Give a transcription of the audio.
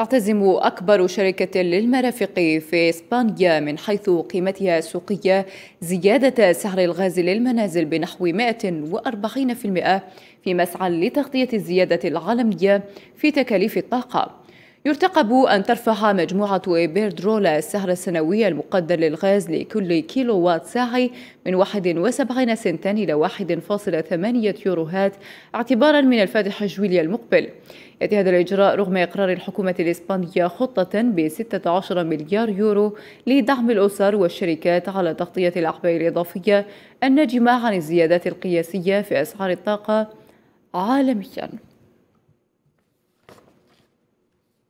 تعتزم أكبر شركة للمرافق في إسبانيا من حيث قيمتها السوقية زيادة سعر الغاز للمنازل بنحو 140% في مسعى لتغطية الزيادة العالمية في تكاليف الطاقة يرتقب أن ترفع مجموعة بيردرول السعر السنوي المقدر للغاز لكل كيلو وات ساعة من 71 سنتا إلى 1.8 يوروهات اعتبارا من الفاتح جويليا المقبل يأتي هذا الإجراء رغم إقرار الحكومة الإسبانية خطة ب 16 مليار يورو لدعم الأسر والشركات على تغطية الأعباء الإضافية الناجمة عن الزيادات القياسية في أسعار الطاقة عالمياً